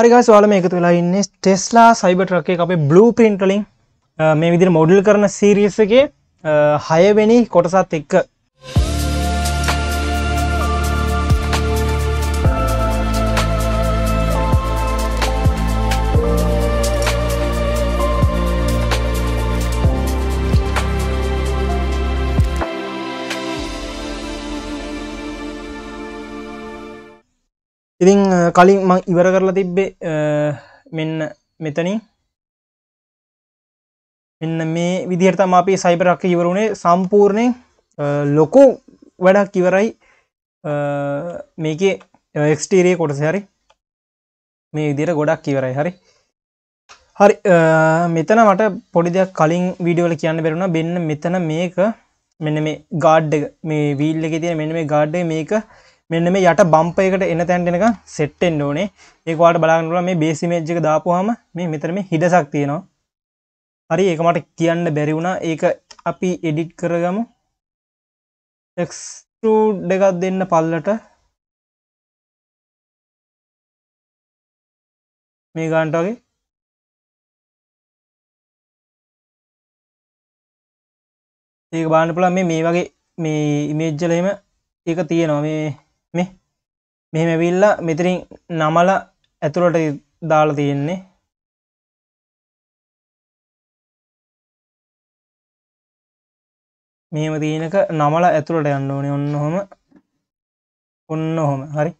හරිගස් වාලම එකතු වෙලා ඉන්න ටෙස්ලා සයිබටරක් අපේ බ්ලූ පින්ටලින් මේ විදිර මොඩල් කරන සීරියස එක හයවෙනි කොටසත් එක්ක ඉතිං කලින් මං ඉවර කරලා තිබ්බේ මෙන්න මෙතනින් මෙන්න මේ විදිහටම අපි සයිපරක්ක ඉවරුණේ සම්පූර්ණය ලොකු වැඩක් ඉවරයි මේකේ එක්ස්ටේරේ කොටස හරි මේ විදිර ගොඩක් කිවරයි හරි හරි මෙතන මට පොඩි දෙයක් කලින් වීඩියෝල කියන්න බැරුණ බෙන්න මෙතන මේක මෙන්න මේ ගාඩ් මේ වීල්ල එක තියෙන මෙන්න මේ ගාඩ්ඩ මේක මෙන්න මේ යට බම්පයකට එන තැන්ට එනක සෙට් වෙන්න ඕනේ. ඒක ඔයාලට බලන්න පුළුවන් මේ බේස් ඉමේජ් එක දාපුවාම මේ මෙතන මේ හිඩසක් තියෙනවා. හරි ඒක මට කියන්න බැරි වුණා. ඒක අපි එඩිට් කරගමු. එක්ස්ට්‍රූඩ් එකක් දෙන්න පල්ලට. මේ ගන්නට වගේ ඒක බාන්න පුළුවන් මේ මේ වගේ මේ ඉමේජ්ජලම එක තියෙනවා මේ මේ මෙහෙම විල්ලා මෙතරින් නමල ඇතුළට දාල තියෙන්නේ මෙහෙම තියෙනක නමල ඇතුළට යන්න ඕනේ ඔන්න ඔහොම ඔන්න ඔහොම හරි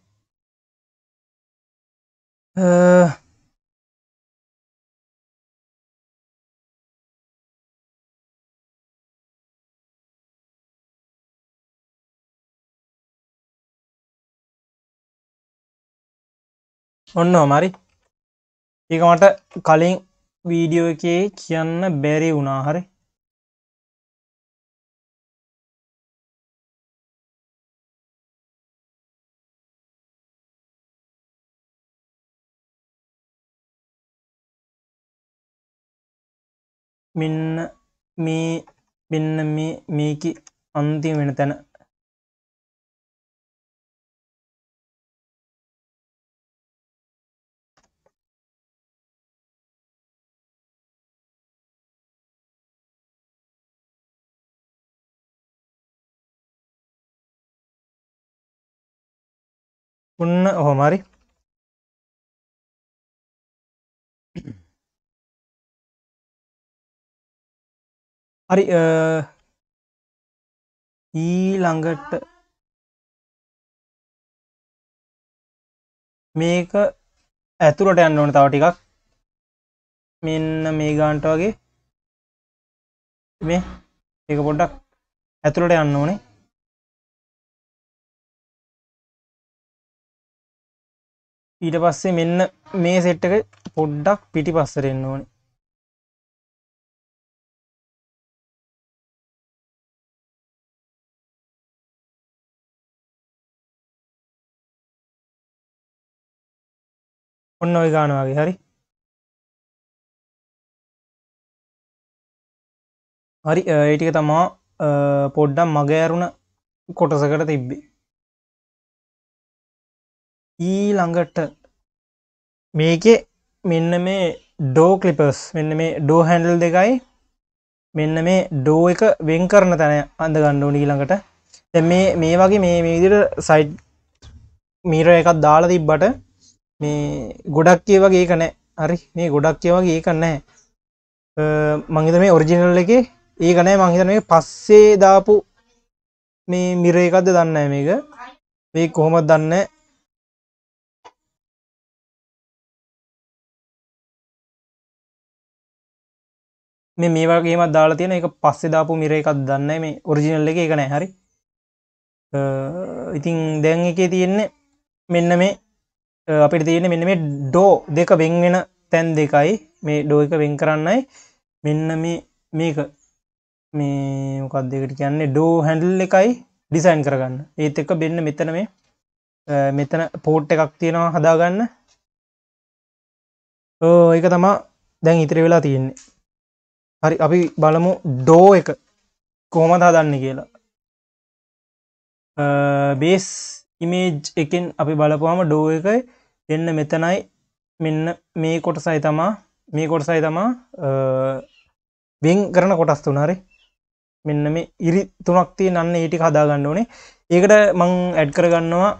ඔන්න හොමරි ඒකමට කලින් වීඩියෝ එකේ කියන්න බැරි වුණාහරි මෙන්න මේ මෙන්න මේකි අන්තිම වෙන තැන ඔන්න ඔහොමරි හරි ඊළඟට මේක ඇතුරට යන්න ඕන තව ටිකක් මෙන්න මේ ගාන්ට වගේ මේ ඒක පොඩ්ඩක් ඇතුළට යන්න ඕනේ ඊට පස්සේ මෙන්න මේ සෙට්ටක පොඩ්ඩක් පිටි පස්සරෙන්න්න ඕන ඔන්න ඔය ගානවාගේ හරි හරි ඒටික තමා පොඩ්ඩම් මගෑරුණ කොටසකට තිබ්බේ ඊළඟට මේකෙ මෙන්න මේ ඩෝ කලිපර්ස් මෙන්න මේ ඩෝ හැන්ඩල් දෙකයි මෙන්න මේ ඩෝ එක වෙන් කරන තැන අඳ ගණ්ඩෝන ඊළඟට දැ මේ මේ වගේ මේ මේදිට සයිට් මීර එකක් දාලා තිබ්බට මේ ගොඩක් කිය වගේ කනෑ හරි මේ ගොඩක් කිය වගේ කන්නෑ මංහිත මේ ඔරිජිනල් එක ඒ කනෑ මංහිත මේ පස්සේ දාපු මේ මිර එකක්ද දන්න මේක මේ කොහොමත් දන්න මේ මේ වගේමත් දාලා තියෙන එක පස්සේ දාපු මිර එකක් දන්න මේ ඔරිජිනල් එක එක නෑ හරි ඉතින් දැන් එකේ තියෙන්නේ මෙන්න මේ අපිට තියෙන මෙන්න මේ ඩෝ දෙක වෙන් වෙන තැන් දෙකයි මේ ඩෝ එක වෙන් කරන්නයි මෙන්න මේ මේක මේ මොකක් දෙකට කියන්නේ ඩෝ හැන්ඩල් එකයි ඩිසයින් කරගන්න ඒත් එක බෙන්න මෙතන මේ මෙතන පෝට් එකක් තියෙනවා හදාගන්න ඒක තමා දැන් ඉතිරි වෙලා තියෙන්නේ හරි අපි බලමු ඩෝ එක කොහොමද හදන්න කියලා බේස් ඉමේජ් එකෙන් අපි බලපුවාම ඩෝ එක එන්න මෙතනයි මෙන්න මේ කොටසයි තමා මේ කොටසයි තමා වෙන් කරන කොටස් තුනාරි මෙන්න මේ ඉරි තුනක් තිය නන්න ඒටි හදාගන්න ඕනේ ඒකට මං ඇඩ් කරගන්නවා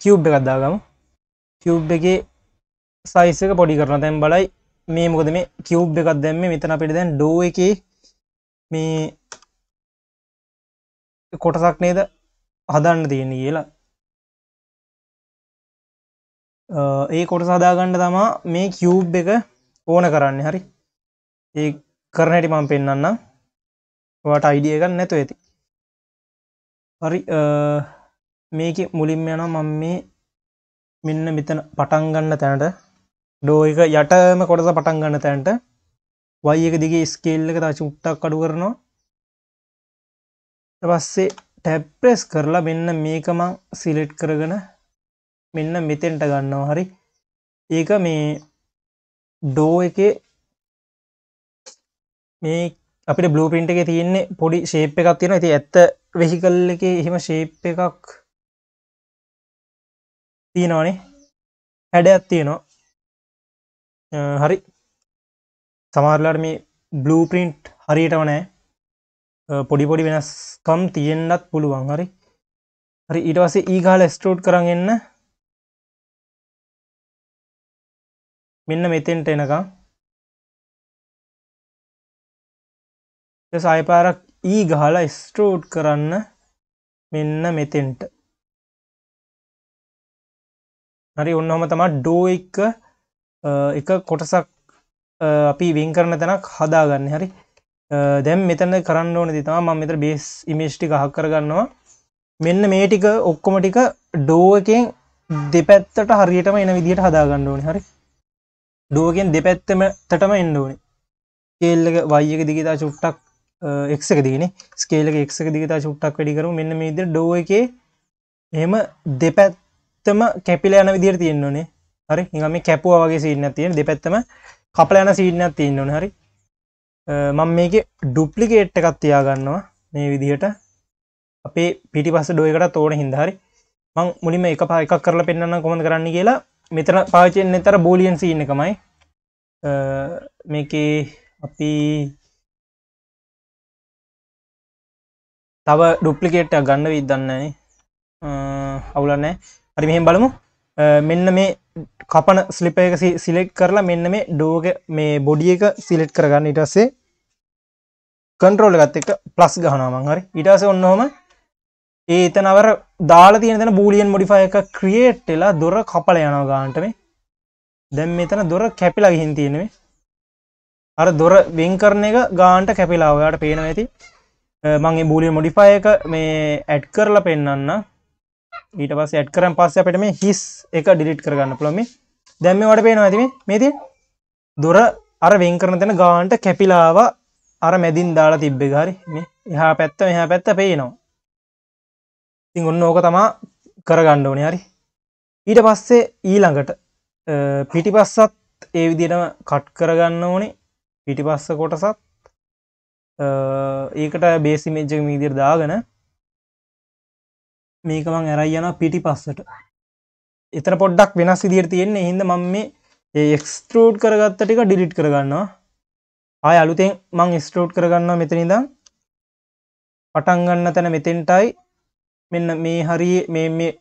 කියව් එකත්දාගම කියව් එක සයිස් එක පොඩි කරන තැන් බලයි මේ මොකද මේ කිව්බ් එකක් දැම්ම මෙතන අපිට දැන් ඩෝ එක මේ කොටසක් නේද හදන්න තියෙන කියලා ඒ කොට සදාගන්න තමා මේ කිව්බ් එක ඕන කරන්න හරි ඒ කරනැටි මම පෙන්න්න වට අයිඩිය එකක් නැතු ඇති හරි මේක මුලින්ම යන මම මේ මෙන්න මෙතන පටන් ගන්න තැනට ඩෝ එක යටම කොටස පටන් ගන්න තැන්ට වයි එක දිගේ ස්කේල් එක තා චුට්ටක් අඩු කරනවා පස්සේ ටැප්ප්‍රෙස් කරලා මෙන්න මේකමං සිලෙට් කරගෙන මෙන්න මෙතෙන්ට ගන්නවා හරි ඒක මේ ඩෝ එක මේ අපිට බ්ලූපින්ට එක තියෙන්නේ පොඩි ශේප් එකක් තියෙන ඇති ඇත්ත වෙහිකල් එක එහෙම ශේප් එකක් තියෙනවානේ හැඩයක් තියෙනවා හරි සමහරලාට මේ බ්ලූපින්ට් හරියටම නෑ පොඩිපොඩි වෙනස්කම් තියෙන්න්නත් පුළුවන් හරි හරි ඊට වසේ ඊගාල ස්ටෝට් කරන්න මෙන්න මෙතෙන්ට එනකම් සයිපාරක් ඊ ගහලා ස්ටෝට් කරන්න මෙන්න මෙතෙන්ට හරි ඔන්නහොම තමා ඩෝ එක එක කොටසක් අපි වෙන් කරන තැනක් හදාගන්න හරි දැම් මෙතන කරන්න ඕන දිතම ම මෙතර බේස් ඉමේෂ්ටි හක් කරගන්නවා මෙන්න මේ ටික ඔක්කොම ටික ඩෝකෙන් දෙපැත්තට හරියටම එන විදිහට හදාගන්න ඕනි හරි ඩෝගෙන් දෙපැත්තම තටම එන්න ඕනි කේල්ලක වයක දිගතා චුට්ටක් එක්ක දිගෙන ස්කේලක එක්ක දිගතා චුට්ටක් වැඩිකරු මෙන්න මේද ඩෝ එක එහෙම දෙපැත්තම කැපිල යන විදිර තියෙන්න්නනේ හරි හිඟ මේ කැපුවා වගේ සීන්න තියෙන දෙපැත්තම කපල යන සීන්නක් තියෙන්න ඕන හරි මම මේක ඩුප්ලිකේට් එකක් තියාගන්නවා මේ විදිහට අපේ පිටි පස ඩෝයකට තෝන හින්දාහරි මං මුලිම එක පා එකක් කරලා පෙන්න්න කොමද කරන්න කියලා මෙතන පාචෙන් එතර බෝලියන් සීන්න එකමයි මේකේ අපි තව ඩුප්ලිකේට් ගන්න විදන්නයි අවුලන්නෑ හරි මෙහෙම බලමු මෙන්න මේ කපන ස්ලිප එක සිලෙක්් කරලා මෙන්න මේ ඩෝග මේ බොඩිය එක සිලෙට් කරගන්න ඉටස්සේ කන්ට්‍රෝල ගත් එක ප්ලස් ගහනාමං හරි ඉටස ඔන්නහොම ඒතනවර දාල තියෙන බූලියන් මොඩිෆය එක ක්‍රියේට්ටෙලා දොර කපල යනවා ගාන්ටම දැම් මෙතන දොර කැපිලා ගිහින් තියෙනවේ අර දොර වෙන් කරන එක ගාන්ට කැපිලා ඔයාට පේනවා ඇති මගේ බූලිය මොඩිෆය එක මේ ඇඩ් කරලා පෙන්න්න ඊට පස් ඇඩ් කරම් පස්ස අපට මේ හිස් එක ඩිලිට් කරගන්න පුළොම දැම්ම වට පේනවා ඇතිම මේති දොර අර වෙන් කරන තැන ගාන්ට කැපිලාව අර මැදින් දාලා තිබ්බෙ හරි මේ එහා පැත්ත මෙහා පැත්ත පේනවා ඉතින් ඔන්න ඕක තමා කරගන්න ඕනේ හරි ඊට පස්සේ ඊළඟට පිටි පස්සත් ඒ විදිටම කට් කරගන්න ඕනේ පිටි පස්ස කොටසත් ඒකට බේසිමෙන්ජක මීදිර දාගෙන මේකමං ඇරයි යන පිටි පස්සට එතර පොඩ්ඩක් වෙනස් ඉදිර තියෙන්නේ හිද මං මේ එක්ස්ටරෝඩ් කරගත්ත ටික ඩිලිට් කරගන්නවා ආය අලුතෙන් මං ස්ටරෝට් කරගන්න මෙතනිදම් පටන්ගන්න තැන මෙතෙන්ටයි මෙන්න මේ හරි මේ මේ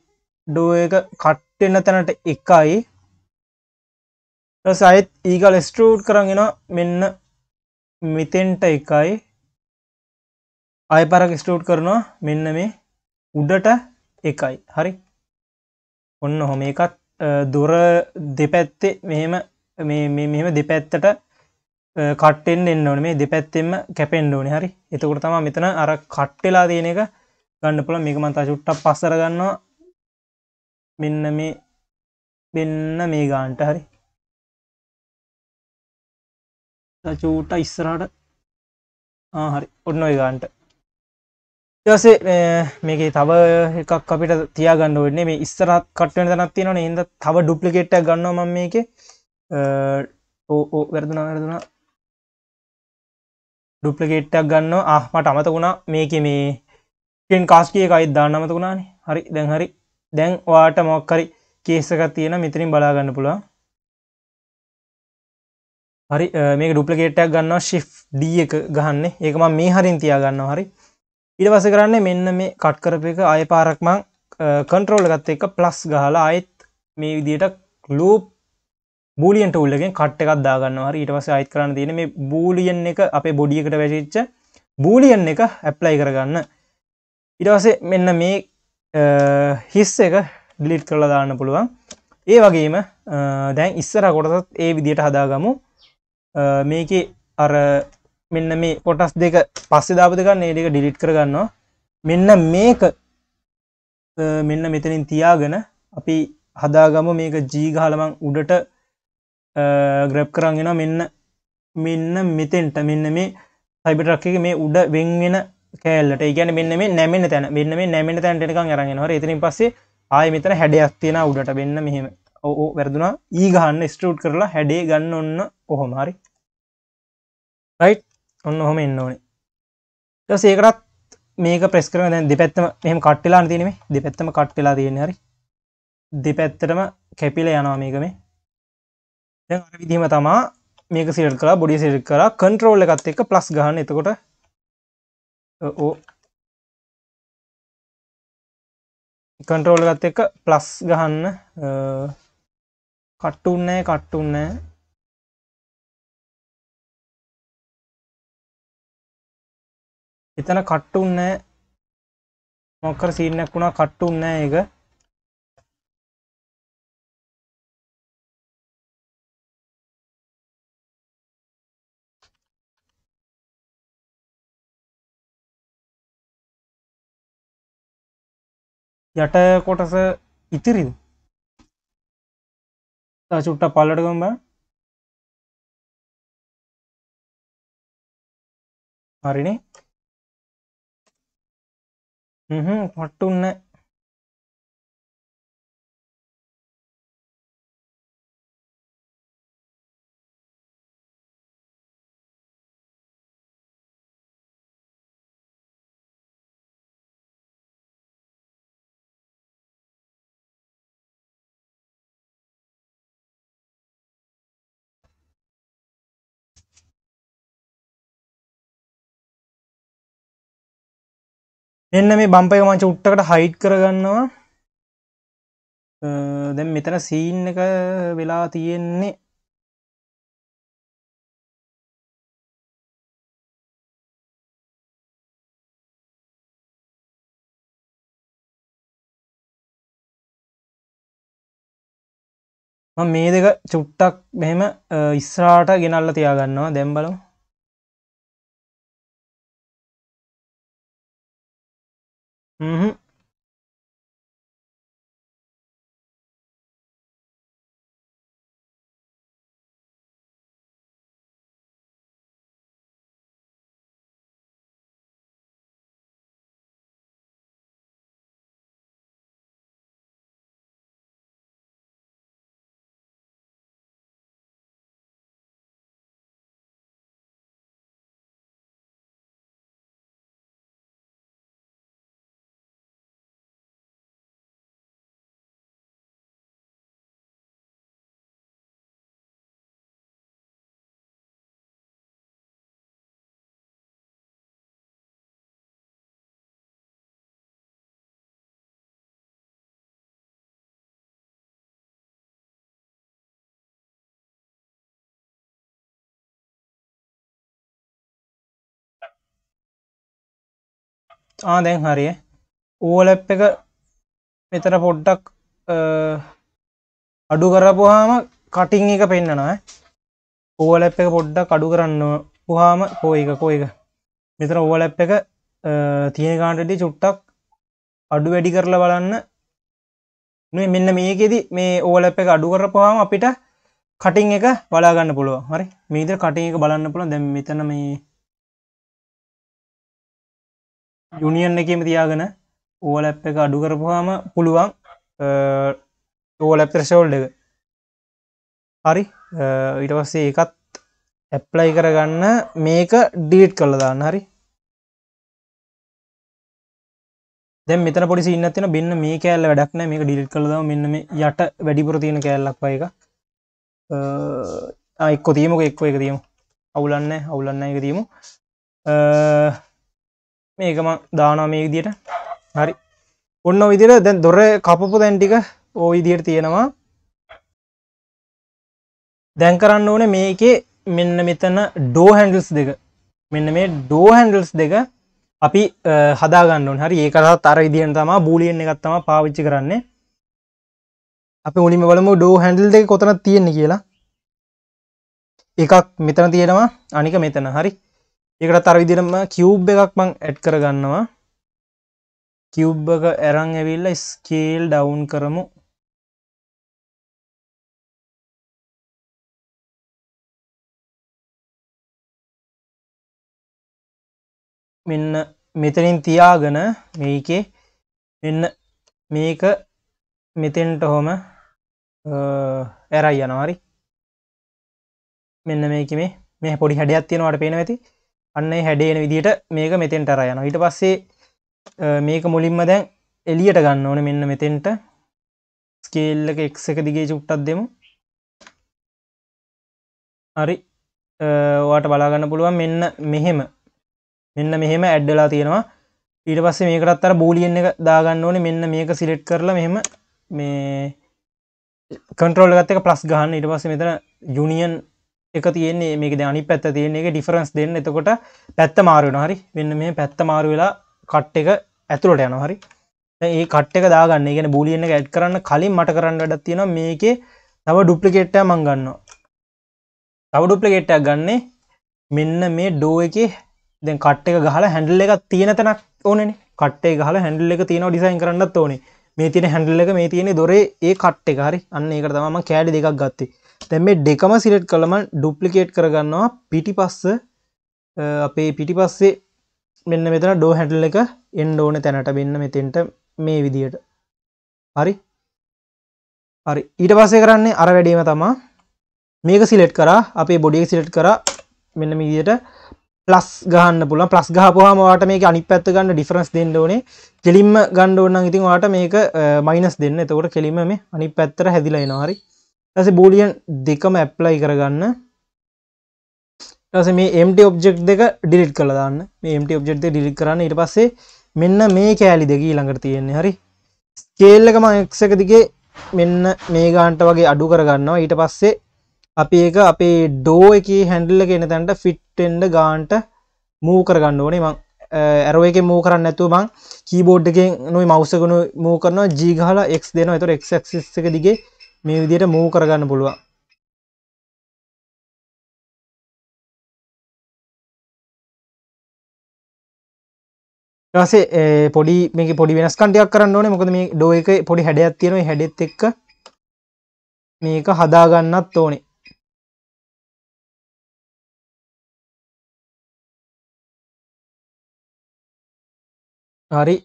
ඩෝ එක කට්ටෙන්න තැනට එකයි සයිත් ඒකල් ස්ටරෝට් කරගෙන මෙන්න මෙතෙන්ට එකයි අය පරක් ස්ටෝට් කරනවා මෙන්න මේ උඩට එකයි හරි ඔන්න හොම එකත් දොර දෙපැත්තේ මෙහෙම මෙම දෙපැත්තට කට්ටෙන් එන්න ඕන මේ දෙපැත්තෙම කැපෙන්ඩ ඕනි හරි එතකොට තම මෙතන අර කට්ටෙලා දයන එක ගණ්ඩ පුල මේකමතා චුට්ටක් පස්සර ගන්නවා මෙන්න මේ වෙන්න මේ ගාන්ට හරි චූට ඉස්සරට හරි ඔන්න ඔය ගාන්ට ඊටසේ මේකේ තව එකක් අපිට තියාගන්න වෙන්නේ මේ ඉස්සරහත් කට්වෙන තැනක් තියෙනවනේ එහෙනම් තව ඩුප්ලිකේට් එකක් ගන්නවා මම මේකේ ඕ ඕ වැරදුනා වැරදුනා ඩුප්ලිකේට් එකක් ගන්නවා ආ මට අමතකුණා මේකේ මේ ටෙන් කාස් කී එකයි දාන්න අමතකුණානේ හරි දැන් හරි දැන් ඔයාට මොකක් හරි කේස් එකක් තියෙනවා මෙතනින් බලා ගන්න පුළුවන් හරි මේක ඩුප්ලිකේට් එකක් ගන්නවා shift d එක ගහන්නේ ඒක මම මේ හරින් තියා ගන්නවා හරි ඉට පස කරන්නේ මෙන්න මේ කට් කරප එක අය පාරක්මං කන්ට්‍රෝල් ගත්ත එක ප්ලස් ගහලා අයත් මේ විදියට ලූප් බූලියන් ටූල්ලගෙන් කට් එකක් දාගන්නවා ඊට පස අයිත් කරන්න තියෙන මේ බූලියන් එක අපේ බොඩියකට වැසිච්ච බූලියන් එක ඇප්ලයි කරගන්න ඉටවසේ මෙන්න මේ හිස් එක ඩිලිට් කරලා දාන්න පුළුවන් ඒ වගේම දැන් ඉස්සර කොටසත් ඒ විදියට හදාගමු මේක අර මෙන්න මේ කොටස් දෙක පස්සේ දාපු දෙක නේඩක ඩිලිට් කරගන්නවා මෙන්න මේක මෙන්න මෙතනින් තියාගෙන අපි හදාගම මේක ජීගහලමං උඩට ග්‍රැප් කරගෙන මෙන්න මෙන්න මෙතෙන්ට මෙන්න මේ සයිබටරක් එක මේ උඩ වෙන් වෙන කෑල්ලට ඉගැන මෙන්න මේ නැමෙන තැන මෙන්න මේ නැමෙන තැන්ටක අරගෙනවර එතනින් පස්සේ ආය මෙතන හැඩයක් තියෙන උඩට වෙන්න මෙහෙම ඕ වැරදුනා ඒ e ගහන්න ස්ටට් කරලා හැඩේ ගන්න ඔන්න කොහොමරි රයිට් ඔන්න ඔහොම එන්න ඕනේ ඊට ඒකටත් මේක ප්‍රෙස් කරන දැන් දෙපැත්තම මෙහෙම කට් වෙලා තියෙන මේ දෙපැත්තම කට් වෙලා තියෙන්නේ හරි දෙපැත්තටම කැපිලා යනවා මේක මේ දැන් අර විදිහම තමා මේක සිලෙක්ට් කරලා බොඩි සිලෙක්ට් කරලා කන්ට්‍රෝල් එකත් එක්ක ප්ලස් ගහන්න එතකොට ඕ කන්ට්‍රෝල් එකත් එක්ක ප්ලස් ගහන්න කට්ටුන්නෑ කට්ටුන්නෑ එතන කට්ටු නෑ මොකර සීනක් වුණා කට්ටු නෑ ඒක යට කොටස ඉතිරිද චුට්ට පල්ලට ගම්බ හරිනේ Mm-hmm, what to මෙන්න මේ බම්පය මංච උට්ටකට හයිට් කරගන්නවා දැන් මෙතන සීන් එක වෙලා තියෙන්නේ මේ දෙක චුට්ටක් මෙහෙම ඉස්රාට ගෙනල්ල තියාගන්නවා දැම්බලම් Mm-hmm. ආ දැන් හරිය ඕලැප් එක මෙතර පොඩ්ඩක් අඩු කරපුහාම කටින් එක පෙන්න්නනවා ඕලැප් එක පොඩ්ඩක් අඩු කරන්න පුහාම කෝයක කෝයක මෙතර ඕලැප් එක තියෙන කාණටටි චුට්ටක් අඩු වැඩි කරලා බලන්න මෙන්න මේකෙදි මේ ඕලැප් එක අඩු කරපුහාම අපිට කටින් එක බලාගන්න පුළුව හරි මේතර කටින් එක බලන්න පුළුව දැම් මෙතන මේ යුනිියන් එකම තියාගෙන ඕලැප් එක අඩු කරපුහම පුළුවන් ඕලැප් ත්‍රශෝල්ඩ එක හරි ඊට පස්සේ එකත් ඇප්ලයි කරගන්න මේක ඩීට් කළ දාන්න හරි දැ මෙත පොඩි ඉන්නතින බින්න මේ කෑල්ල වැඩක්න මේක ඩිල් කළද මෙන්න මේ යට වැඩිපුර තියෙන කෑල්ලක් පය එක එක්කො තියමක එක්ව එක තියීම අවුලන්න අවුලන්න එක තියීම මේකම දානවා මේ විදියට හරි ඔන්න විදිර දැන් දොර කපපු දැන්ටික ඕ විදියට තියෙනවා දැන් කරන්න ඕන මේකේ මෙන්න මෙතන ඩෝ හැන්ඩල්ස් දෙක මෙන්න මේ ඩෝ හැන්ඩල්ස් දෙක අපි හදාගන්නන් හරි ඒකත් අර ඉදිහන් තම බූලියෙන් එකත්තම පාවිච්චි කරන්නේ අප මුලිම බලමු ඩෝ හැන්ඩල් දෙක කොතන තියෙන්නේ කියලා එකක් මෙතන තියෙනවා අනික මෙතන හරි ඒකට තර විදිරම කිව්බ් එකක් මං ඇඩ් කරගන්නවා කිව්බක ඇරං ඇවිල්ල ස්කේල් ඩවුන් කරමු මෙන්න මෙතනින් තියාගෙන මේකේ මෙන්න මේක මෙතෙන්ට හොම ඇරයි යනවාරි මෙන්න මේක මේ මේ පොඩි හැඩයක් තියෙනවට පේන ඇති අන්න හැඩේන විදිහට මේක මෙතෙන්ට අරයන ඊට පස්සේ මේක මුලින්ම දැන් එලියට ගන්න ඕන මෙන්න මෙතෙන්ට ස්කේල්ලක එක් එක දිගේ චුට්ටක් දෙමු හරි වාට බලාගන්න පුළුවන් මෙන්න මෙහෙම මෙන්න මෙහෙම ඇඩ්ඩලා තියෙනවා ඊට පස්සේ මේකටත් අර බූලියෙන් එක දාගන්න ඕනේ මෙන්න මේක සිලෙට් කරලා මෙහෙම මේ කන්ට්‍රෝල් එකත් එක ප්ලස් ගහන්න ඊට පස්සේ මෙතන යුනියන් එක තියන්නේ මේක ධනි පැත්ත තියන්නේ එක ඩිෆරන්ස් දෙන්න එතකොට පැත්ත මාරුවෙන හරි වෙන්න මේ පැත්ත මාරු වෙලා කට් එක ඇතුළට යන හරි ඒ කට් එක දාගන්න ගෙන බූලියන්න ඇඩ් කරන්න කලින් මට කරන්න වැඩත් තියෙන මේකේ තව ඩුප්ලිකෙට්ට මං ගන්න තව ඩුප්ලිකෙට්ටක් ගන්නේ මෙන්න මේ ඩෝ එක දැන් කට් එක ගහලා හැඩල් එක තියෙන තැනක් ඕනේ කට්ටේ ගහල හැඩල් එක තියෙන ඩිසයින් කරන්නත් ඕනේ මේ තියෙන හැඩල් එක මේ තියෙන දොරේ ඒ කට් එක හරි අන්න ඒකට තමම කෑඩි දෙකක් ගත්තේ දැන් මේ දෙකම සිලෙට් කළම ඩුප්ලිකේට් කරගන්නවා පිටිපස්ස අපේ පිටිපස්සේ මෙන්න මෙතන ඩෝ හැටල් එක එන්න ඕන තැනට මෙන්න මෙතෙන්ට මේ විදියට හරි හරි ඊට පස්සේ කරන්නේ අර වැඩීම තමා මේක සිලෙට් කරා අපේ බොඩිය සිලෙට් කරා මෙන්න මිදියට ප්ලස් ගහන්න පුළන් ප්ලස් ගහපුහම වාට මේක අනි පැත්ත ගන්න ඩිෆරන්ස් දෙන්න ඕනේ කෙලින්ම ගණ්ඩ ඕන්න ඉතින් වාට මේක මයිනස් දෙන්න එතකොට කෙලිම මේ අනි පැත්තර හැදිලයි නවාරි ඇස බූලියන් දෙකම ඇප්ලයි කරගන්න ටස මේ එම්ට ඔබ්ෙක්් දෙක ඩිලිට් කළදාන්න මේට ඔබ්ෙක්් ඩිලික් කරන්න ඉට පස්සේ මෙන්න මේ කෑලි දෙක ළඟට තියෙන්නේ හරි ස්කේල්ලකම එක්සක දිගේ මෙන්න මේ ගාන්ට වගේ අඩු කරගන්නවා ඊට පස්සේ අපි ඒක අපේ ඩෝ එක හැන්ඩල්ල එන තැන්ට ෆිට්ටෙන්ඩ ගාන්ට මූ කරගන්න ඕනේ මං ඇරෝ එක මූ කරන්න ඇතුව බං කීබෝඩ් එකෙන් නොයි මවසකනු මූ කරනවා ජීගහලා එක් දෙනවා එතුර එක්ක්සිස් එක දිගේ මේ විදියට මූව් කරගන්න පුළුවන් ඊපස්සේ පොඩි මේකේ පොඩි වෙනස්කම් ටිකක් කරන්න ඕනේ මොකද මේ ඩෝ එකේ පොඩි හැඩයක් තියෙනවා මේ හැඩෙත් එක්ක මේක හදා ගන්නත් ඕනේ හරි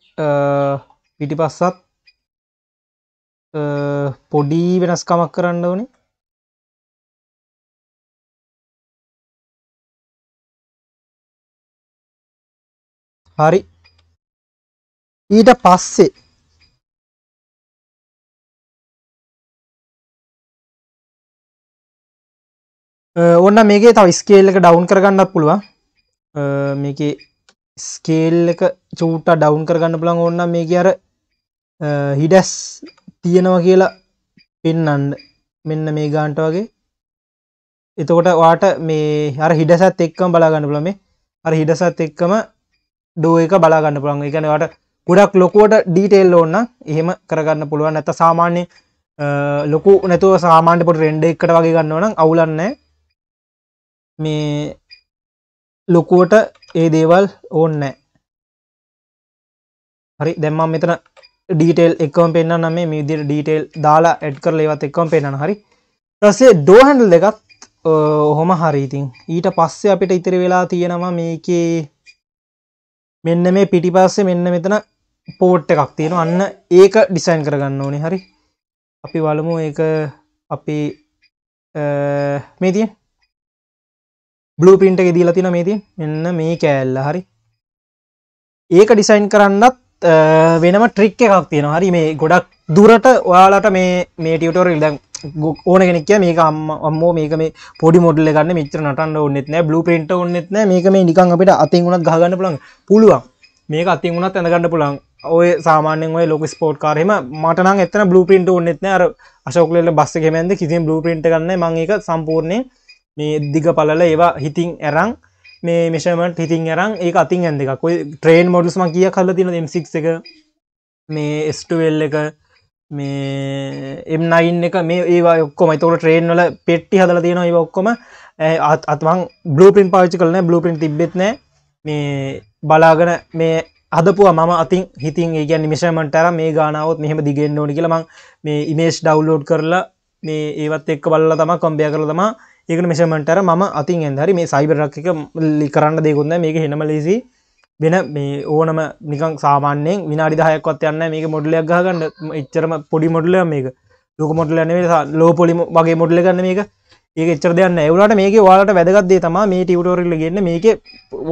පිටිපස්සත් පොඩි වෙනස්කමක් කරන්න ඕනේ හරි ඊට පස්සේ ඔන්න මේකේ තව ස්කේල් එක ඩවුන් කරගන්නත් පුළුවන් මේක ස්කේල් එක චූට ඩවුන් කරගන්න පුළන් ඔන්න මේක අර හිඩැස් තියෙනවා කියලා පෙන්වන්න මෙන්න මේ ගානට වගේ එතකොට වාට මේ අර හිඩසත් එක්කම බලාගන්න පුළුවන් මේ අර හිඩසත් එක්කම ඩෝ එක බලාගන්න පුළුවන් ඒ කියන්නේ වාට ගොඩක් ලොකුවට ඩීටේල් ඕන එහෙම කරගන්න පුළුවන් නැත්නම් සාමාන්‍ය ලොකු නැතුව සාමාන්‍ය පොඩි රෙන්ඩ එකකට වගේ ගන්න ඕන නම් අවුලක් නැහැ මේ ලොකුවට ඒ දේවල් ඕනේ නැහැ හරි දැන් මම මෙතන ඩීටේල් එක්කම පෙන්න්න මේ මිදිර ඩීටේල් දාලා ඇඩ් කර ලේවත් එක්කම පෙන්න්න හරි රසේ ඩෝහැන්ඩල් දෙකත් ඔහොම හරිඉතින් ඊට පස්සේ අපිට ඉතිරි වෙලා තියෙනවා මේකේ මෙන්න මේ පිටිපස්සේ මෙන්න මෙතන පෝට් එකක් තියෙන අන්න ඒක ඩිසයින් කරගන්න ඕනේ හරි අපි වලමු ඒක අපි මේ තිය බ්ලු පින්ට ගෙදී ලතින මේ තිය මෙන්න මේ කෑල්ල හරි ඒක ඩිසයින් කරන්නත් වෙනම ට්‍රික් එකක් තියෙන හරි මේ ගොඩක් දුරට ඔයාලට මේ මේ ටියටෝරල් දැන් ඕන කෙනෙක්ක මේක අම්මෝ මේක මේ පොඩි මොඩල ගන්න මිත්‍ර නටන්න ඔන්නෙත් නෑ බ්ලු පෙන්ට ඔන්නෙත් නෑ මේක මේ නිකං අපිට අතින් වුණත් ගහගන්න පුළන් පුළුවන් මේක අතින් වුණත් ඇඳගන්න පුළන් ඔය සාමානෙන් ඔය ලොක ස්පෝට් කාරෙම මටන එතන බ්ලු පින්ට ඔන්නෙත්න අර අශෝකලල බස්ස කෙමන්ද කිසිම් බ්ලු පින්ට ගන්න මංඒක සම්පූර්ණය මේ දිග පලල ඒවා හිතින් ඇරං මේ මිෂමට හිතින් අරන් ඒ අතින් ඇද එකක් ට්‍රේන් මොඩුස්ම කිය කල්ල තින දෙම්සික් එක මේ ස්ටවෙල් එක මේ එම්නයින් එක මේ ඒවා ඔක්කොම තොර ට්‍රේන් වල පෙට්ටි හදල තියෙන ඒ ඔක්කොම අත්වන් බ්ලපින් පාචි කලන බ්ලපින් තිබෙත්න මේ බලාගෙන මේ අදපුුව මම අතින් හිතින් ඒගැන් නිමිෂමටර මේ ගානාවත් මෙහම දිගෙන්න්න ඕනි කියලමං මේ ඉමේෂ් ඩව්ලෝඩ් කරලා මේ ඒවත් එක්ක බල්ල තම කොම්බය කරල තමා ඒක මෙෂමටර ම අතින් ඇදරි මේ සයිබරක් එක ලි කරන්න දෙකුන්න මේක හෙනම ලෙසි වෙන මේ ඕනම නිකං සාමාන්‍යෙන් විනාඩිදායක්වත් යන්න මේක මොඩලයක් ගහගන්න එච්චරම පොඩි මොඩලය මේක ලොක මොඩලයන්නේ ලෝ පොලි වගේ මොඩල ගන්න මේක ඒ එච්චර දෙයන්න එවලට මේක වාලට වැදගත්දේ තම මේ ටියවටෝරල්ල ගන්න මේක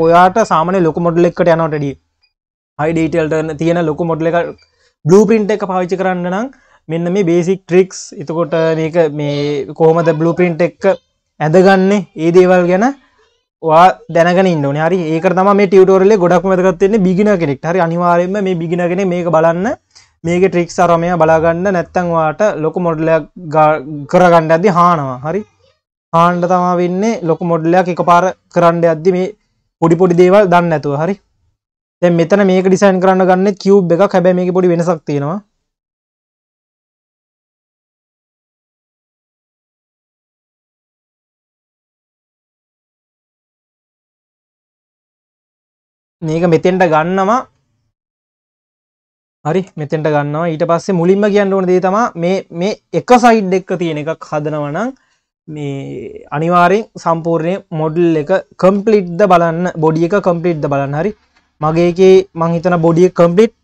ඔයාට සාමන ලොක මොඩල එක්කට යනටඩිය හයිඩටල්ට තියෙන ලොක මොඩල එක බ්ලූ පින්ට එක පාවිච්චි කරන්න නම් මෙන්න මේ බේසික් ට්‍රික්ස් එතකොට මේක මේ කොහොමද බ්ලූ පින්ට් එක්ක ඇඳගන්නේ ඒ දේවල් ගැන වා දැනගෙන ඉන්න හරි ඒක තම මේ ටියටෝරල ගොඩක් මතකත්වෙන්නේ බිගෙන කෙනෙක් හරි අනිවාරයෙන්ම මේ බිගෙනගෙන මේක බලන්න මේක ට්‍රික් සරමය බලාගන්න නැත්තංවාට ලොක මොඩලයක් කරගණ්ඩ ඇදදි හානවා හරි හාන්ඩ තමා වෙන්නේ ලොක මොඩලයක් එක පාර කරන්න ඇද්දි මේ පොඩි පොඩි දේවල් දන්න ඇතුව හරි මෙතන මේක ඩිසයින් කරන්න ගන්න කිව් එක හැබැ මේක පොඩි වෙනසක් තියෙනවා මේක මෙතෙන්ට ගන්නවා හරි මෙතෙන්ට ගන්නවා ඊට පස්සේ මුලින්ම කියන්න ඕන දේ තමා මේ මේ එක සයිඩ් එක තියෙන එකක් හදනවනම් මේ අනිවාරෙන් සම්පූර්ණය මොඩල් එක කම්පලිට්ද බලන්න බොඩිය එක කම්පලිට්ද බලන්න හරි මගේකේ මංහිතන බොඩිය කම්පලිට්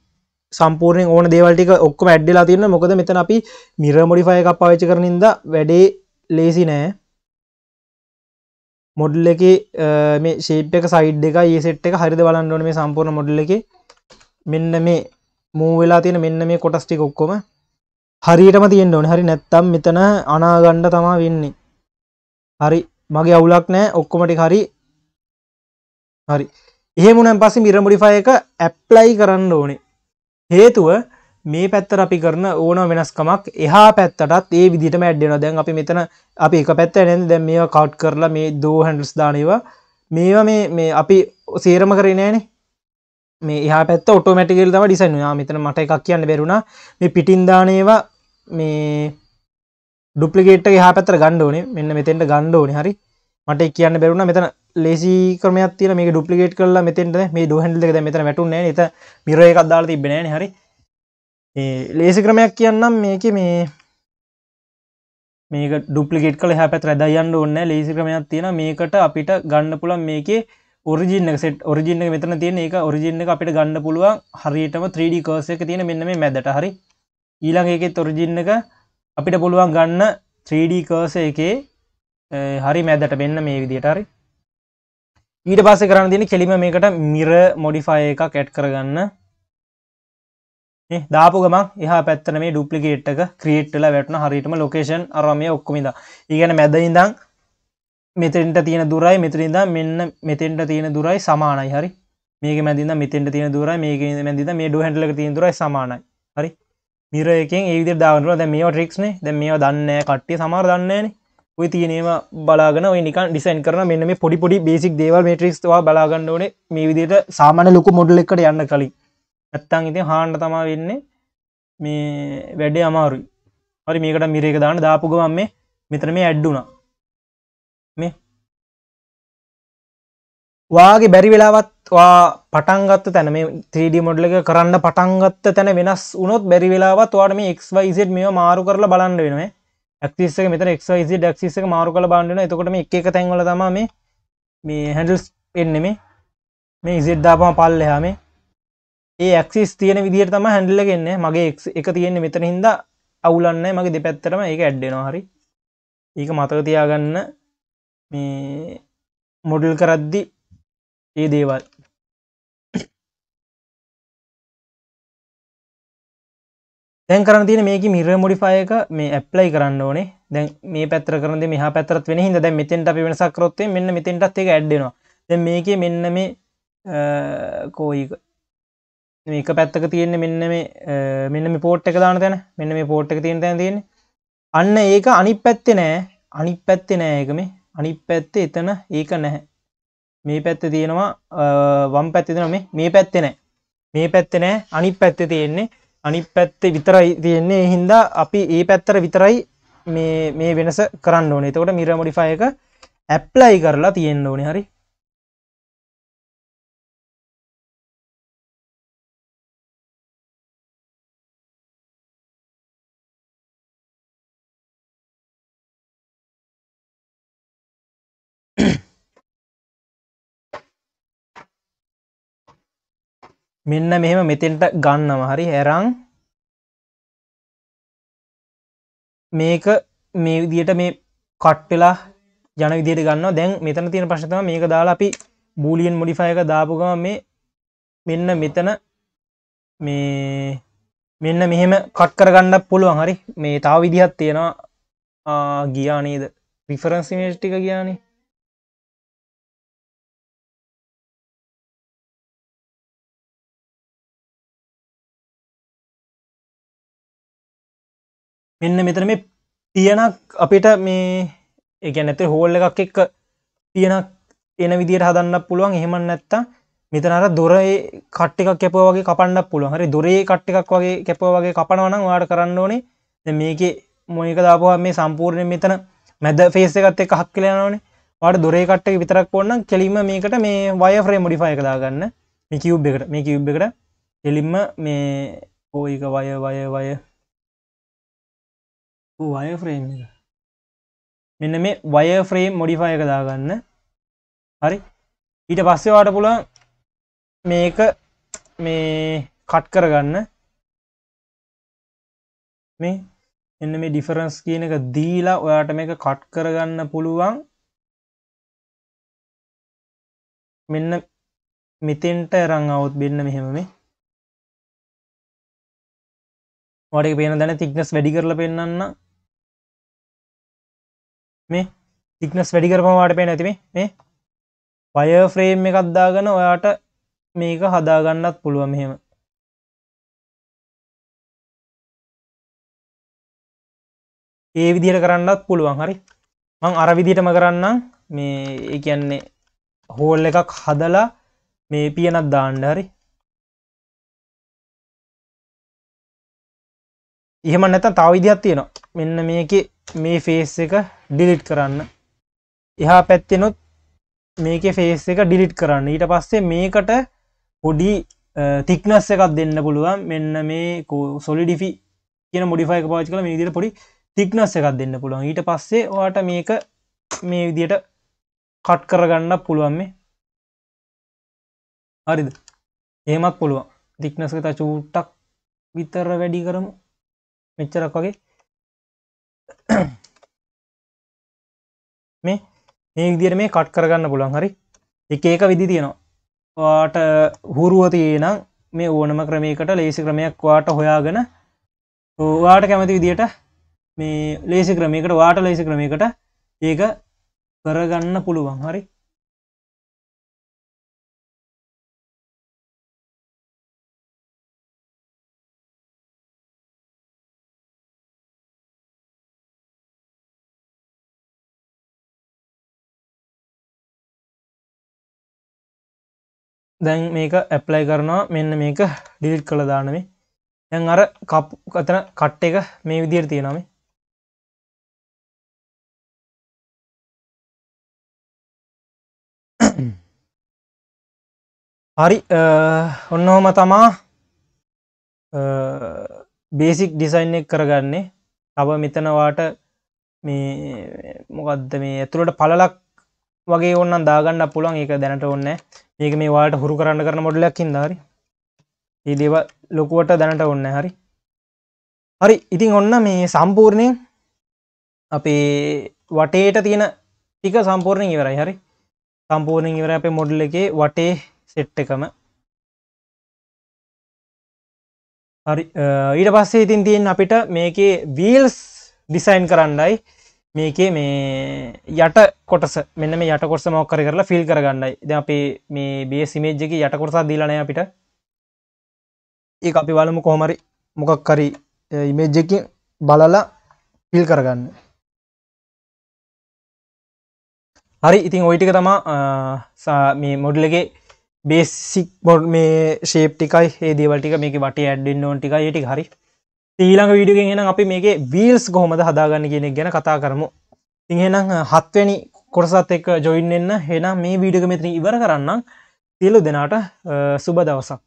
සම්පූර්ණය ඕන දේවල්ටික ඔක්කොම ඇඩ්ඩලා තියන්න මොකද මෙතන අපි මිර මොඩිෆය එකක් පාවිච්ච කරනින්ද වැඩේ ලේසි නෑ මොඩල් එක මේ ශේප් එක සයිඩ් එක ඒ සෙට් එක හරිද බලන්න ඕන මේ සම්පූර්ණ මොඩල් එක මෙන්න මේ මූ වෙලා තියෙන මෙන්න මේ කොටස් ටික ඔක්කොම හරියටම තියෙන්න ඕනේ හරි නැත්තම් මෙතන අනාගන්න තමා වෙන්නේ හරි මගේ අවුලක් නෑ ඔක්කොම ටික හරි හරි එහෙම නම් පස්සේ මිරර් මොඩිෆයි එක ඇප්ලයි කරන්න ඕනේ හේතුව මේ පැත්තර අපි කරන ඕන වෙනස්කමක් එහා පැත්තටත් ඒ විදිට මැඩ්ඩෙන දැන් අපි මෙතන අපි එක පැත්ත නැ දැ මේ කවට් කරලා මේ දෝ හැන්ඩස් දානවා මේවා මේ මේ අපි සේරම කරේ නෑනේ මේ එහා පැත්ත ඔටෝමැටිකල් තම ඩිසයින්වා මෙතන මට එකක් කියන්න බැරුණා මේ පිටින්දානේවා මේ ඩුපලිගේට හා පැතර ගණ්ඩෝනේ මෙන්න මෙතෙන්ට ගණ්ඩෝන හරි මට කියන්න බැරුණ මෙතන ලෙසි ක්‍රමයක් තින මේ ඩුපලිගේට කරලා මෙතෙන්ට මේ ඩුහන්ඩ මෙතන වැටුන්නේ නත මිරය එකක්දාල තිබෙන හරි ලේසි ක්‍රමයක් කියන්නම් මේක මේ මේක ඩුපලිගෙට් කළ හැ පැත් රැදයන්න ඔන්න ලේසි ක්‍රමයක් තියෙන මේකට අපිට ගන්න පුළන් මේකේ ඔරිජින්න සෙට් ඔරිජින්න මෙතන තියෙන එක ඔරිජින්න අපිට ගන්න පුළුවන් හරියටම 3D කර්ස එක තියෙන මෙන්න මේ මැදට හරි ඊළඟ එකෙත් ඔරිජින්න එක අපිට පුළුවන් ගන්න 3D කර්ස එකේ හරි මැදට වෙන්න මේ විදියට හරි ඊට පස්සේ කරන්න තියෙන කෙලිම මේකට මිර මොඩිෆයි එකක් ඇඩ් කරගන්න දාපු ගමන් එහ පැත්තන මේ ඩුපලිගේට්ක ක්‍රියේට්ල වැටන හරිටම ලොකේෂන් අරමය ඔක්කමිද ඉගැන මැදයිඉදං මෙතෙන්ට තියෙන දුරයි මෙතරින්ද මෙන්න මෙතෙන්ට තියෙන දුරයි සමානයි හරි මේක මැදින්න මෙතෙන්ට තියෙන දුර මේක මැදිද මේ ඩු හැටල තියෙන දුරයි සමානයි හරි මිරයකින් ඒවිදි දාවනුව දැ මේ ට්‍රික්න දැ මේ දන්න කට්ටි සමාර දන්නේන ඔය තියනීම බලාගෙන නිකන් ඩිසන් කරන මෙන්න මේ පොඩි පොඩි බේසික් දේවල් මට්‍රික්ස්වා බලාගන්න ඕනේ මේ විදියට සාමාන ලොකු මොඩල් එකට යන්න කලින් ඇත්තං ඉතින් හාන්ඩ තමා වෙන්නේ මේ වැඩේ අමාරුයි හරි මේකට මිරේක දාන දාපු ගමන් මේ මෙතන මේ ඇඩ්ඩුනා මේ වාගේ බැරි වෙලාවත් වා පටන්ගත්ත තැන මේ 3D මොඩල එක කරන්න පටන්ගත්ත තැන වෙනස් වුනොත් බැරි වෙලාවත් වාට මේ එක්වයිසිට මේ මාරු කරලා බලන්න වෙනවා ඇක්තිස්සක මෙතන එක්වයිසි ඩක්සිස එක මාරු කළ බාන්ඩන එතකොට මේ එක තැන්වල තම මේ මේ හැඩල්ස් එන්නෙ මේ මේ ඉසිට් දාපම පල්ලෙහා මේ ඒ ඇක්සිස් තියෙන විදිහට තම හැඩලගෙන්නේ මගේ එක තියෙන්නේ මෙතන හින්ද අවුලන්න මගේ දෙපැත්තරම ඒක ඇඩ්ඩෙනවා හරි ඒක මතක තියාගන්න මේ මොඩල් කරද්දි ඒ දේවල් දැන් කරන තියෙන මේක මිර මොඩිෆයක මේ ඇප්ලයි කරන්න ඕනේ දැන් මේ පැතර කරන මෙහ පැතරත් වෙන හිද දැ මෙතෙන්ට අපි වෙනසක් කරොත්තේ මෙන්න මෙතෙන්ටත් එක ඇඩ්ඩෙනවා දැ මේකේ මෙන්න මේ කෝයික මේක පැත්තක තියෙන මෙන්න මේ මෙන්න මේ පෝට් එක දාන තැන මෙන්න මේ පෝට් එක තියෙන තැන තියෙන්නේ අන්න ඒක අනි පැත්තේ නෑ අනි පැත්තේ නෑ එක මේ අනි පැත්තේ එතන ඒක නැහැ මේ පැත්ත තියෙනවා වම් පැත්තේ තියෙනවා මේ මේ පැත්තේ නෑ මේ පැත්තේ නෑ අනිත් පැත්තේ තියෙන්නේ අනිත් පැත්තේ විතරයි තියෙන්නේ ඒ හින්දා අපි ඒ පැත්තට විතරයි මේ මේ වෙනස කරන්න ඕනේ. එතකොට mirror modify එක apply කරලා තියෙන්න ඕනේ. හරි. මෙන්න මෙහෙම මෙතෙන්ට ගන්නම හරි හැරං මේක මේ විදියට මේ කට්ටලා යන විදිට ගන්න දැන් මෙතන තියෙන ප්‍රශ්නතම මේක දාලා අපි බූලියන් මොඩිෆයක දාපුගම මේ මෙන්න මෙතන මේ මෙන්න මෙහෙම කට් කරගන්න පුළුවන් හරි මේ තාව විදිහත් තියෙනවා ගියානේද රිෆරන්සිමේෂ්ටික ගියානේ මෙන්න මෙතන මේ පියනක් අපිට මේ එකැන ඇතේ හෝල් එකක් එක් පියනක් එන විදිට හදන්න පුළුවන් එහෙමන් නැත්ත මෙතනර දොරේ කට්ටිකක් කැපව වගේ කපන්න පුළුව හරි දොරේ කට්ටිකක් වගේ කැපව වගේ කපනවනම් වාට කරන්න ඕනේ මේක මොයක දාපුහ මේ සම්පූර්ණය මෙතන මැද ෆේස එකත් එක හක් කලයනනේ වාට දොරේ කට්ටක විතරක් පොන්න කෙලිම මේකට මේ වයෆරේ මොඩිෆය කදාගන්න මේ කිව් එකට මේ කිව් එකට කෙලින්ම මේ ඕක වය වය වය වය ෆ්‍රේම් එක මෙන්න මේ වය ෆ්‍රේම් මොඩිෆය කදාගන්න හරි ඊට පස්සේවාට පුළ මේක මේ කට් කරගන්න මේ එන්න මේ ඩිෆරන්ස් කියන එක දීලා ඔයාට මේක කට් කරගන්න පුළුවන් මෙන්න මෙතෙන්ට රං අවුත් බෙන්න මෙහෙම මේ වඩේ පේන දැන තික්නස් වැඩි කරල පෙන්න්න මේ තික්නස් වැඩි කරපමවාට පේ නැතිමේ මේ පය ෆ්‍රේම් එකක් දාගන ඔයාට මේක හදාගන්නත් පුළුව මෙහෙම ඒ විදිහට කරන්නත් පුළුවන් හරි මං අර විදිහටම කරන්නම් මේ කියන්නේ හෝල් එකක් හදලා මේ පියනක් දාන්න හරි එහෙම නැතන් තව විදිහත් තියෙනවා මෙන්න මේක මේ ෆේස් එක ඩිලිට් කරන්න එහා පැත්තෙනොත් මේක ෆේස් එක ඩිලිට් කරන්න ඊට පස්සේ මේකට පොඩි තික්නස් එකක් දෙන්න පුළුවන් මෙන්න මේ සොලිඩිෆි කියන මොඩිෆයික පාච් කළ මේ විදිට පොඩි තික්නස් එකක් දෙන්න පුළුවන් ඊට පස්සේ වාට මේක මේ විදියට කට් කරගන්න පුළුවන් මේ හරිද ඒමත් පුළුවන් තික්නස්ක තචූට්ටක් විතර වැඩි කරමු මෙච්චරක් වගේ මේ මේ විදිර මේ කට් කරගන්න පුළන් හරි එක ඒක විදි තියෙනවා වාට හුරුව තියෙනම් මේ ඕනම ක්‍රමයකට ලේසි ක්‍රමයක් වාට හොයාගෙන වාට කැමති විදියට මේ ලේසි ක්‍රමයකට වාට ලේසි ක්‍රමයකට ඒක කරගන්න පුළුවන් හරි දැන් මේක ඇප්ලයි කරනවා මෙන්න මේක ඩිලිට් කළ දානමේ දැන් අර කප් අතන කට්ට එක මේ විදියට තියෙනමේ හරි ඔන්නහොම තමා බේසික් ඩිසයින් එක කරගන්නේ තව මෙතනවාට මේ මොකක්ද මේ ඇතුළට පලලක් වගේ ඔන්න දාගන්න පුළන් ඒක දැනට ඔන්න ඒක මේ වාට හුරු කරන්න කරන මොඩලයක් ඉන්න හරි ඒ දේව ලොකුවට දැනට ඔන්න හරි හරි ඉතින් ඔන්න මේ සම්පූර්ණයෙන් අපේ වටේට තියෙන ටික සම්පූර්ණයෙන් ඉවරයි හරි සම්පූර්ණයෙන් ඉවර අපේ මොඩල් එකේ වටේ සෙට් එකම හරි ඊට පස්සේ ඉතින් තියෙන අපිට මේකේ වීල්ස් ඩිසයින් කරන්නයි මේකේ මේ යට කොටස මෙන්න මේ යට කොටස මොක්කර කරලා ෆිල් කරගන්නයි ද අපි මේ බේ සිමේජ්ජක යට කොටසා දීලනය අපිට ඒ අපි බලමු කොහොමරි මොකක් කරි ඉමේජ්ජක බලලා පිල් කරගන්න හරි ඉතින් ඔයිටික තමා මේ මොඩලගේ බේසික් බොඩ් මේ ශේප්ටිකයි ඒ දේවල්ටික මේක වට ඇඩ්ඩෙන් නෝන්ටික ඒටි හරි ඊළඟ වීඩියගෙන් එනම් අපි මේගේ වීල්ස් කොහොමද හදාගන්න කියෙනෙක් ගැන කතා කරමු තිහෙනම් හත්වැනි කොටසත් එක් ජොයින් එන්න හෙනම් මේ වීඩියක මෙතන ඉවර කරන්න සියලු දෙනාට සුබ දවසක්